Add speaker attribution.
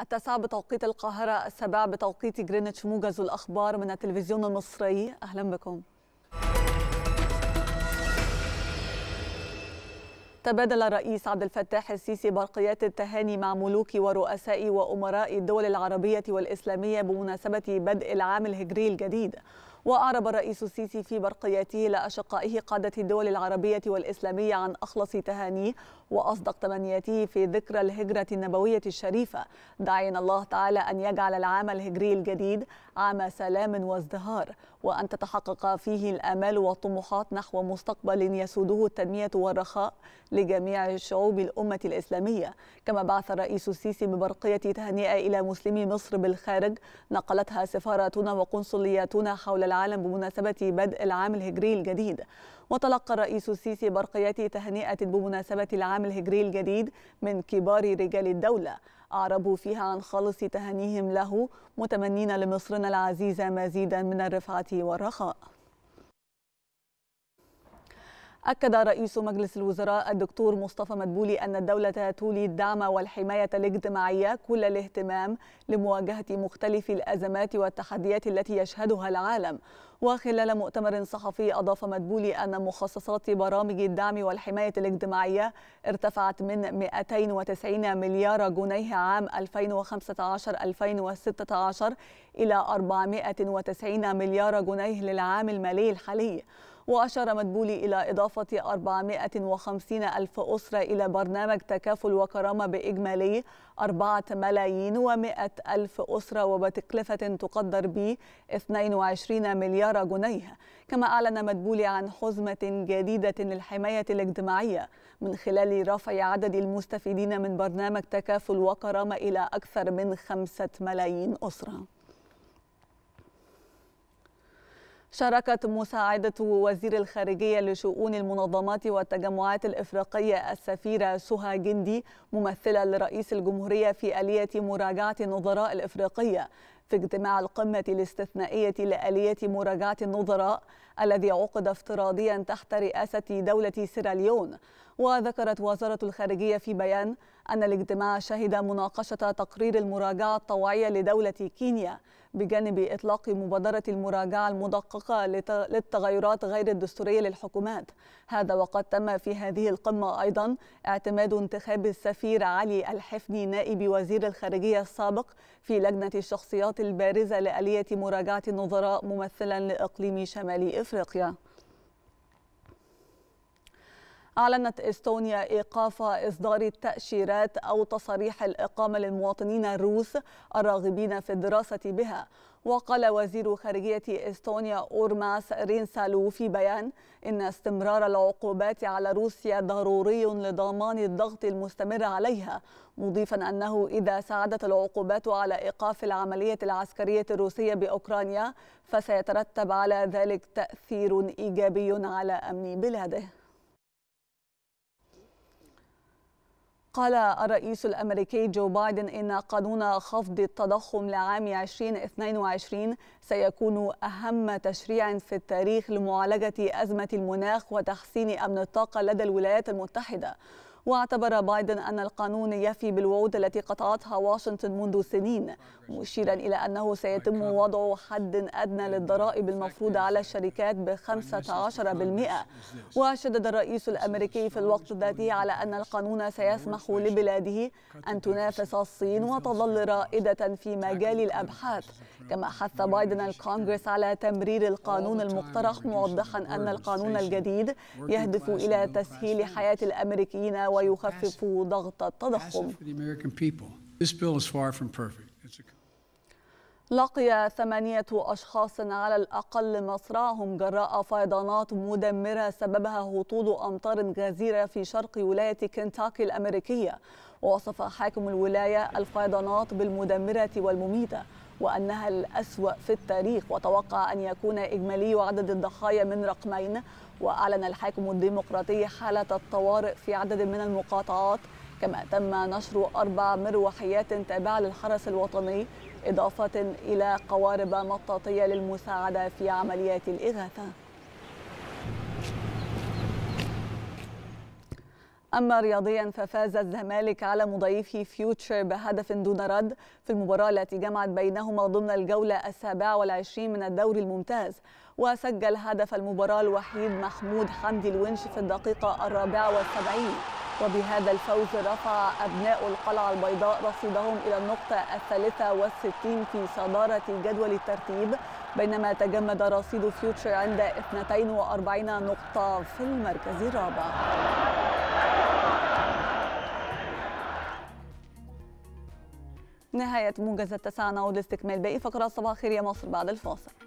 Speaker 1: التاسعة بتوقيت القاهرة السابعة بتوقيت جرينتش موجز الأخبار من التلفزيون المصري أهلا بكم تبادل الرئيس عبد الفتاح السيسي برقيات التهاني مع ملوك ورؤساء وأمراء الدول العربية والإسلامية بمناسبة بدء العام الهجري الجديد وأعرب الرئيس السيسي في برقياته لأشقائه قادة الدول العربية والإسلامية عن أخلص تهانيه وأصدق تمنياته في ذكرى الهجرة النبوية الشريفة دعينا الله تعالى أن يجعل العام الهجري الجديد عام سلام وازدهار وأن تتحقق فيه الآمال والطموحات نحو مستقبل يسوده التنمية والرخاء لجميع شعوب الأمة الإسلامية كما بعث الرئيس السيسي ببرقية تهنئة إلى مسلمي مصر بالخارج نقلتها سفاراتنا وقنصلياتنا حول العالم العالم بمناسبة بدء العام الهجري الجديد وتلقى الرئيس السيسي برقية تهنئة بمناسبة العام الهجري الجديد من كبار رجال الدولة أعربوا فيها عن خالص تهنيهم له متمنين لمصرنا العزيزة مزيدا من الرفعة والرخاء أكد رئيس مجلس الوزراء الدكتور مصطفى مدبولي أن الدولة تولي الدعم والحماية الاجتماعية كل الاهتمام لمواجهة مختلف الأزمات والتحديات التي يشهدها العالم وخلال مؤتمر صحفي أضاف مدبولي أن مخصصات برامج الدعم والحماية الاجتماعية ارتفعت من 290 مليار جنيه عام 2015-2016 إلى 490 مليار جنيه للعام المالي الحالي وأشار مدبولي إلى إضافة 450 ألف أسرة إلى برنامج تكافل وكرامة بإجمالي 4 ملايين و100 ألف أسرة وبتكلفة تقدر ب 22 مليار مليار جنيه كما أعلن مدبولي عن حزمة جديدة للحماية الاجتماعية من خلال رفع عدد المستفيدين من برنامج تكافل وكرامة إلى أكثر من خمسة ملايين أسرة شاركت مساعدة وزير الخارجية لشؤون المنظمات والتجمعات الإفريقية السفيرة سهى جندي ممثلة لرئيس الجمهورية في آلية مراجعة النظراء الإفريقية في اجتماع القمة الاستثنائية لآلية مراجعة النظراء الذي عقد افتراضيا تحت رئاسة دولة سيراليون وذكرت وزارة الخارجية في بيان أن الاجتماع شهد مناقشة تقرير المراجعة الطوعية لدولة كينيا بجانب إطلاق مبادرة المراجعة المدققة للتغيرات غير الدستورية للحكومات هذا وقد تم في هذه القمة أيضا اعتماد انتخاب السفير علي الحفني نائب وزير الخارجية السابق في لجنة الشخصيات البارزة لآلية مراجعة النظراء ممثلا لإقليم شمال إفريقيا أعلنت إستونيا إيقاف إصدار التأشيرات أو تصاريح الإقامة للمواطنين الروس الراغبين في الدراسة بها وقال وزير خارجية إستونيا أورماس رينسالو في بيان إن استمرار العقوبات على روسيا ضروري لضمان الضغط المستمر عليها مضيفا أنه إذا ساعدت العقوبات على إيقاف العملية العسكرية الروسية بأوكرانيا فسيترتب على ذلك تأثير إيجابي على أمن بلاده قال الرئيس الأمريكي جو بايدن إن قانون خفض التضخم لعام 2022 سيكون أهم تشريع في التاريخ لمعالجة أزمة المناخ وتحسين أمن الطاقة لدى الولايات المتحدة واعتبر بايدن أن القانون يفي بالوعود التي قطعتها واشنطن منذ سنين مشيرا إلى أنه سيتم وضع حد أدنى للضرائب المفروضة على الشركات ب 15% وشدد الرئيس الأمريكي في الوقت ذاته على أن القانون سيسمح لبلاده أن تنافس الصين وتظل رائدة في مجال الأبحاث كما حث بايدن الكونغرس على تمرير القانون المقترح موضحا أن القانون الجديد يهدف إلى تسهيل حياة الأمريكيين ويخفف ضغط التضخم لقي ثمانية أشخاص على الأقل مصرعهم جراء فيضانات مدمرة سببها هطول أمطار غزيرة في شرق ولاية كنتاكي الأمريكية ووصف حاكم الولاية الفيضانات بالمدمرة والمميتة وأنها الأسوأ في التاريخ وتوقع أن يكون إجمالي عدد الضحايا من رقمين وأعلن الحاكم الديمقراطي حالة الطوارئ في عدد من المقاطعات كما تم نشر أربع مروحيات تابعة للحرس الوطني إضافة إلى قوارب مطاطية للمساعدة في عمليات الإغاثة أما رياضيا ففاز الزمالك على مضيفه فيوتشر بهدف دون رد في المباراة التي جمعت بينهما ضمن الجولة السابعة والعشرين من الدوري الممتاز وسجل هدف المباراة الوحيد محمود حمدي الونش في الدقيقة الرابعة والسبعين وبهذا الفوز رفع أبناء القلعة البيضاء رصيدهم إلى النقطة الثالثة والستين في صدارة جدول الترتيب بينما تجمد رصيد فيوتشر عند 42 نقطة في المركز الرابع نهاية موجز التسعة نعود لاستكمال باقي فقرات صباح خير يا مصر بعد الفاصل